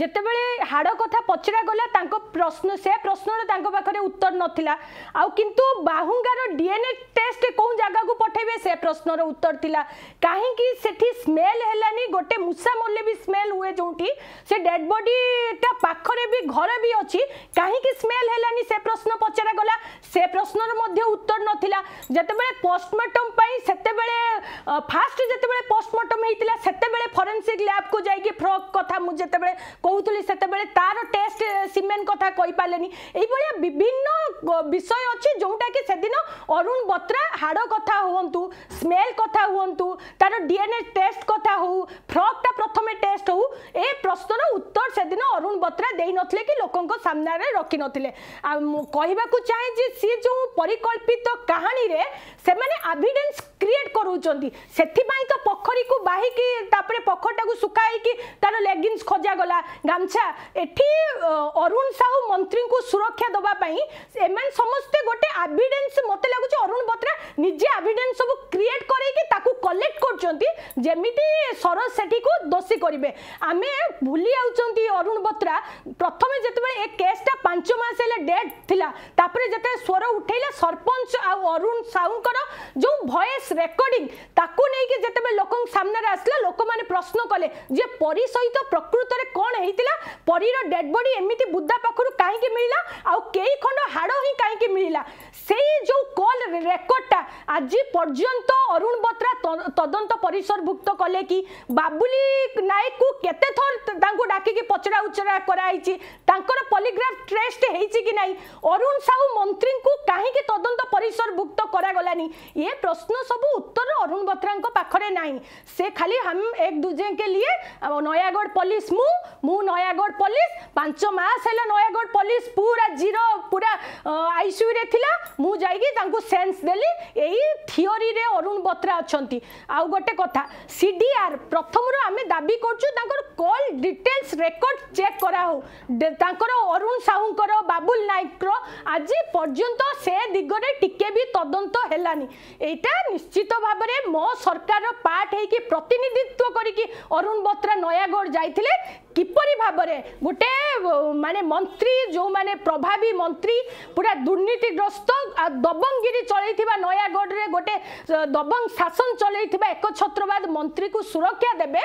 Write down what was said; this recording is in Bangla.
ଯେତେବେଳେ ହାଡ଼ କଥା ପଚରାଗଲା ତାଙ୍କ ପ୍ରଶ୍ନ ସେ ପ୍ରଶ୍ନର ତାଙ୍କ ପାଖରେ ଉତ୍ତର ନଥିଲା ଆଉ କିନ୍ତୁ ବାହୁଙ୍ଗାର ଏ ଟେଷ୍ଟ କେଉଁ ଜାଗାକୁ ପଠାଇବେ ସେ ପ୍ରଶ୍ନର ଉତ୍ତର ଥିଲା କାହିଁକି ସେଠି ସ୍ମେଲ୍ ହେଲାନି ଗୋଟେ ମୂଷା ମଲେ ବି ସ୍ମେଲ୍ ହୁଏ ଯେଉଁଠି ସେ ଡେଡ୍ ବଡ଼ିଟା ପାଖରେ ବି ଘର ବି ଅଛି କାହିଁକି ସ୍ମେଲ୍ ହେଲାନି ସେ ପ୍ରଶ୍ନ ପଚରାଗଲା ସେ ପ୍ରଶ୍ନର ମଧ୍ୟ ଉତ୍ତର ନଥିଲା ଯେତେବେଳେ ପୋଷ୍ଟମର୍ଟମ୍ ପାଇଁ ସେତେବେଳେ ଫାଷ୍ଟ ଯେତେବେଳେ ପୋଷ୍ଟମର୍ଟମ୍ ହେଇଥିଲା ସେତେବେଳେ ফরেনসিক ল্যাবকু যাই ফ্রক কথা মু যেতবে কৌলি সেতবে তার টেস্ট সিমেন কথা কইপারেনি এইভাবে বিভিন্ন বিষয় অছি যেটা কি সেদিন অরুণ বত্রা হাড় কথা হুঁতু স্মেল কথা হুঁতু তার ডিএনএ টেস্ট কথা হো ফ্রকটা প্রথমে টেস্ট হো এ প্রশ্নর উত্তর সেদিন অরুণ বত্রা দেই নথিলে কি লোকଙ୍କ সামনারে রকি নথিলে কহিবাকু চাহে যে সি যে পরিকল্পিত কাহিনীরে সেমানে এভিডেন্স ক্রিয়েট করুচন্তি সেথিপাই তো ପୋଖରୀକୁ ବାହିକି ତାପରେ ପୋଖରୀଟାକୁ ଶୁଖାଇକି ତାର ଲେଗିନ୍ସ ଖୋଜାଗଲା ଗାମଛା ଏଠି ଅରୁଣ ସାହୁ ମନ୍ତ୍ରୀଙ୍କୁ ସୁରକ୍ଷା ଦେବା ପାଇଁ ଏମାନେ ସମସ୍ତେ ଗୋଟେ ଆଭିଡେନ୍ସ ମୋତେ ଲାଗୁଛି ଅରୁଣ ବତ୍ରା ନିଜେ ଆଭିଡେନ୍ସ ସବୁ କ୍ରିଏଟ୍ କରେଇକି ତାକୁ କଲେକ୍ଟ କରୁଛନ୍ତି ଯେମିତି ସରୋଜ ସେଠୀକୁ ଦୋଷୀ କରିବେ ଆମେ ଭୁଲି ଯାଉଛନ୍ତି ଅରୁଣ ବତ୍ରା ପ୍ରଥମେ ଯେତେବେଳେ ଏ କେସ୍ଟା ପାଞ୍ଚ ମାସ ହେଲେ ଡେଟ୍ ଥିଲା ତାପରେ ଯେତେବେଳେ ସ୍ୱର ଉଠେଇଲା ସରପଞ୍ଚ ଆଉ ଅରୁଣ ସାହୁଙ୍କର जो भएस रेकर्डिंग ताकू नहीं कि जिते लोक सामने आसला लोक मैंने प्रश्न कले जे परी सहित प्रकृत में कौन होता परीर डेड बडी एमती बुदा पाखु कहीं मिलला आउ कई खंड हाड़ ही कहीं मिलला से जो कल रेकर्डटा आज पर्यंत अरुण बत्रा तदंत ପରିସରଭୁକ୍ତ କଲେ କି ବାବୁଲି ନାୟକକୁ କେତେ ଥର ତାଙ୍କୁ ଡାକିକି ପଚରା ଉଚରା କରାହେଇଛି ତାଙ୍କର ପଲିଗ୍ରାଫ ଟ୍ରେଷ୍ଟ ହେଇଛି କି ନାହିଁ ଅରୁଣ ସାହୁ ମନ୍ତ୍ରୀଙ୍କୁ କାହିଁକି ତଦନ୍ତ ପରିସରଭୁକ୍ତ କରାଗଲାନି ଏ ପ୍ରଶ୍ନ ସବୁ ଉତ୍ତର ଅରୁଣ ବତ୍ରାଙ୍କ ପାଖରେ ନାହିଁ ସେ ଖାଲି हम एक दूजे के लिए नयागढ़ पुलिस मु मु नयागढ़ पुलिस पांच मास है नयागढ़ पुलिस पूरा जीरो पूरा आईसीयू रे थिला मु जाई की तांको सेंस देली एही थियोरी रे अरुण बत्रा अछंती आ गोटे কথা সিডিআর প্রথমর আমি দাবি করছু তাঁর কল ডিটেলস রেকর্ড চেক করা হোক তাঁর অরুণ সাহুঙ্কর বাবুল নাইকর আজ পর্যন্ত সে দিগরে টিকে বি তদন্ত হেলানি এইটা নিশ্চিত ভাবে মো সরকার পার্ট হয়েকি প্রতিনিধিত্ব করিকি অরুণ বত্রা নয়াগড় যাই কিপরি ভাবে গোটে মানে মন্ত্রী যে প্রভাবী মন্ত্রী পুরা দুর্নীতিগ্রস্ত দবঙ্গিরি চলাই নয়াগড়ে গোটে দবং শাসন চলাই একচ্ছত্র পত্রবাদ মন্ত্রী সুরক্ষা দেবে